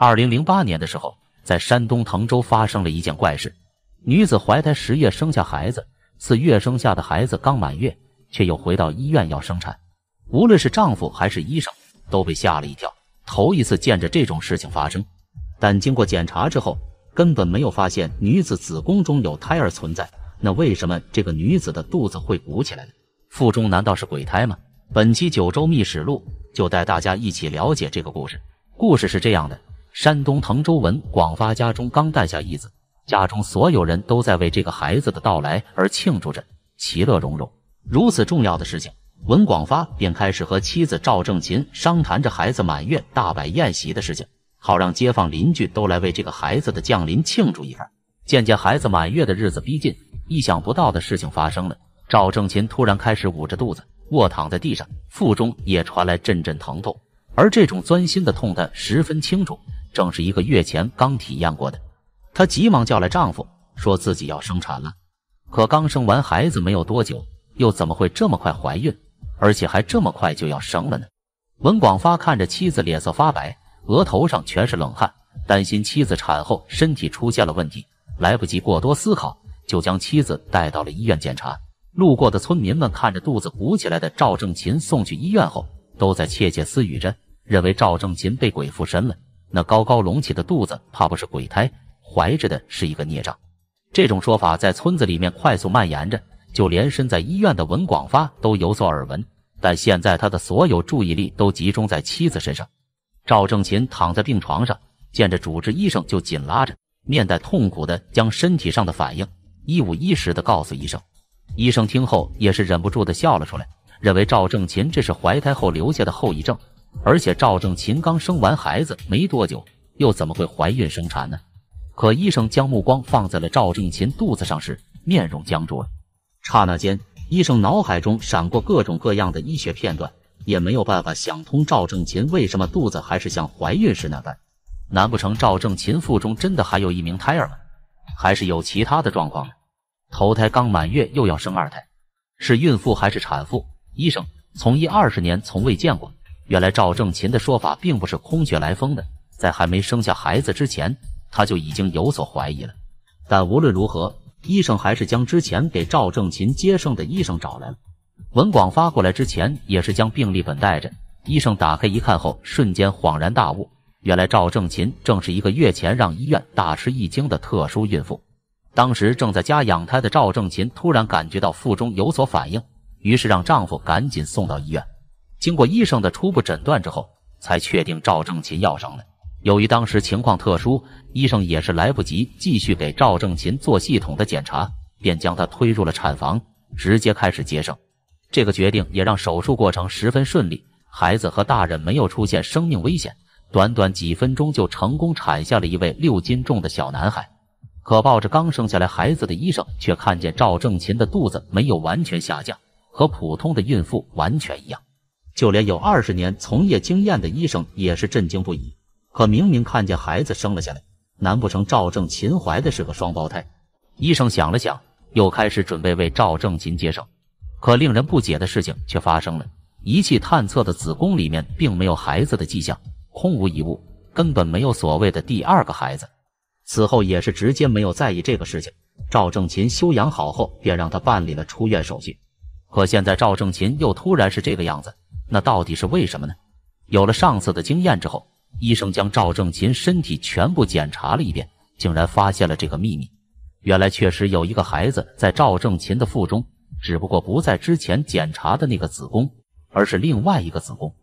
二零零八年的时候，在山东滕州发生了一件怪事：女子怀胎十月生下孩子，次月生下的孩子刚满月，却又回到医院要生产。无论是丈夫还是医生，都被吓了一跳，头一次见着这种事情发生。但经过检查之后，根本没有发现女子子宫中有胎儿存在。那为什么这个女子的肚子会鼓起来？腹中难道是鬼胎吗？本期《九州秘史录》就带大家一起了解这个故事。故事是这样的。山东滕州文广发家中刚诞下一子，家中所有人都在为这个孩子的到来而庆祝着，其乐融融。如此重要的事情，文广发便开始和妻子赵正琴商谈着孩子满月大摆宴席的事情，好让街坊邻居都来为这个孩子的降临庆祝一番。渐渐，孩子满月的日子逼近，意想不到的事情发生了。赵正琴突然开始捂着肚子卧躺在地上，腹中也传来阵阵疼痛，而这种钻心的痛，感十分清楚。正是一个月前刚体验过的，她急忙叫来丈夫，说自己要生产了。可刚生完孩子没有多久，又怎么会这么快怀孕，而且还这么快就要生了呢？文广发看着妻子脸色发白，额头上全是冷汗，担心妻子产后身体出现了问题，来不及过多思考，就将妻子带到了医院检查。路过的村民们看着肚子鼓起来的赵正琴送去医院后，都在窃窃私语着，认为赵正琴被鬼附身了。那高高隆起的肚子，怕不是鬼胎，怀着的是一个孽障。这种说法在村子里面快速蔓延着，就连身在医院的文广发都有所耳闻。但现在他的所有注意力都集中在妻子身上。赵正琴躺在病床上，见着主治医生就紧拉着，面带痛苦的将身体上的反应一五一十的告诉医生。医生听后也是忍不住的笑了出来，认为赵正琴这是怀胎后留下的后遗症。而且赵正琴刚生完孩子没多久，又怎么会怀孕生产呢？可医生将目光放在了赵正琴肚子上时，面容僵住了。刹那间，医生脑海中闪过各种各样的医学片段，也没有办法想通赵正琴为什么肚子还是像怀孕时那般。难不成赵正琴腹中真的还有一名胎儿吗？还是有其他的状况？头胎刚满月又要生二胎，是孕妇还是产妇？医生从医二十年从未见过。原来赵正琴的说法并不是空穴来风的，在还没生下孩子之前，他就已经有所怀疑了。但无论如何，医生还是将之前给赵正琴接生的医生找来了。文广发过来之前也是将病历本带着，医生打开一看后，瞬间恍然大悟，原来赵正琴正是一个月前让医院大吃一惊的特殊孕妇。当时正在家养胎的赵正琴突然感觉到腹中有所反应，于是让丈夫赶紧送到医院。经过医生的初步诊断之后，才确定赵正琴要生了。由于当时情况特殊，医生也是来不及继续给赵正琴做系统的检查，便将她推入了产房，直接开始接生。这个决定也让手术过程十分顺利，孩子和大人没有出现生命危险。短短几分钟就成功产下了一位六斤重的小男孩。可抱着刚生下来孩子的医生却看见赵正琴的肚子没有完全下降，和普通的孕妇完全一样。就连有二十年从业经验的医生也是震惊不已。可明明看见孩子生了下来，难不成赵正琴怀的是个双胞胎？医生想了想，又开始准备为赵正琴接生。可令人不解的事情却发生了：仪器探测的子宫里面并没有孩子的迹象，空无一物，根本没有所谓的第二个孩子。此后也是直接没有在意这个事情。赵正琴休养好后，便让他办理了出院手续。可现在赵正琴又突然是这个样子。那到底是为什么呢？有了上次的经验之后，医生将赵正琴身体全部检查了一遍，竟然发现了这个秘密。原来确实有一个孩子在赵正琴的腹中，只不过不在之前检查的那个子宫，而是另外一个子宫。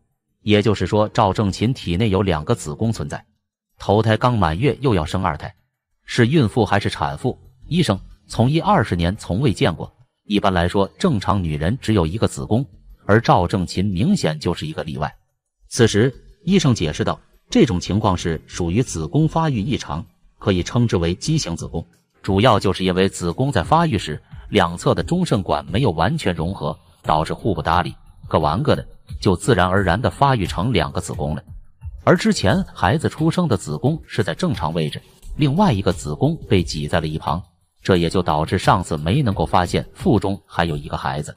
也就是说，赵正琴体内有两个子宫存在。头胎刚满月又要生二胎，是孕妇还是产妇？医生从医二十年从未见过。一般来说，正常女人只有一个子宫。而赵正琴明显就是一个例外。此时，医生解释道：“这种情况是属于子宫发育异常，可以称之为畸形子宫。主要就是因为子宫在发育时，两侧的中肾管没有完全融合，导致互不搭理，各玩各的，就自然而然地发育成两个子宫了。而之前孩子出生的子宫是在正常位置，另外一个子宫被挤在了一旁，这也就导致上次没能够发现腹中还有一个孩子。”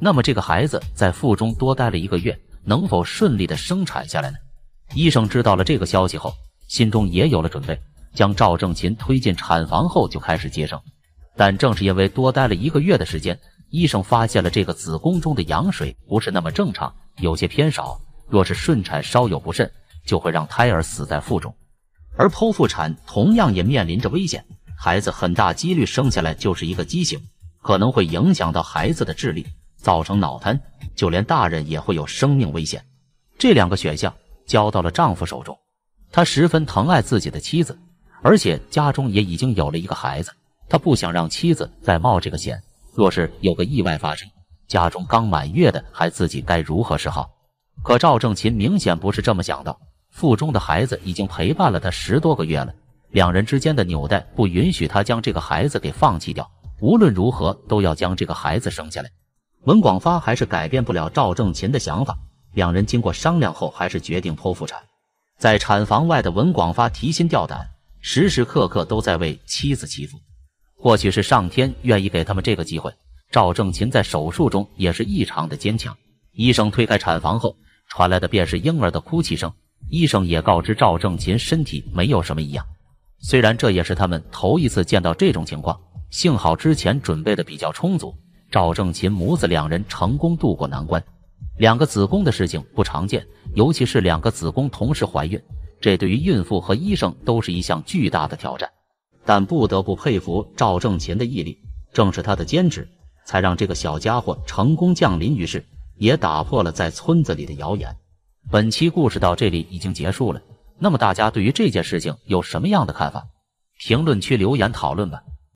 那么这个孩子在腹中多待了一个月，能否顺利的生产下来呢？医生知道了这个消息后，心中也有了准备，将赵正琴推进产房后就开始接生。但正是因为多待了一个月的时间，医生发现了这个子宫中的羊水不是那么正常，有些偏少。若是顺产稍有不慎，就会让胎儿死在腹中；而剖腹产同样也面临着危险，孩子很大几率生下来就是一个畸形，可能会影响到孩子的智力。造成脑瘫，就连大人也会有生命危险。这两个选项交到了丈夫手中，他十分疼爱自己的妻子，而且家中也已经有了一个孩子，他不想让妻子再冒这个险。若是有个意外发生，家中刚满月的孩自己该如何是好？可赵正琴明显不是这么想的，腹中的孩子已经陪伴了他十多个月了，两人之间的纽带不允许他将这个孩子给放弃掉，无论如何都要将这个孩子生下来。文广发还是改变不了赵正琴的想法，两人经过商量后，还是决定剖腹产。在产房外的文广发提心吊胆，时时刻刻都在为妻子祈福。或许是上天愿意给他们这个机会，赵正琴在手术中也是异常的坚强。医生推开产房后，传来的便是婴儿的哭泣声。医生也告知赵正琴身体没有什么异样。虽然这也是他们头一次见到这种情况，幸好之前准备的比较充足。赵正琴母子两人成功渡过难关，两个子宫的事情不常见，尤其是两个子宫同时怀孕，这对于孕妇和医生都是一项巨大的挑战。但不得不佩服赵正琴的毅力，正是她的坚持，才让这个小家伙成功降临于世，也打破了在村子里的谣言。本期故事到这里已经结束了，那么大家对于这件事情有什么样的看法？评论区留言讨论吧。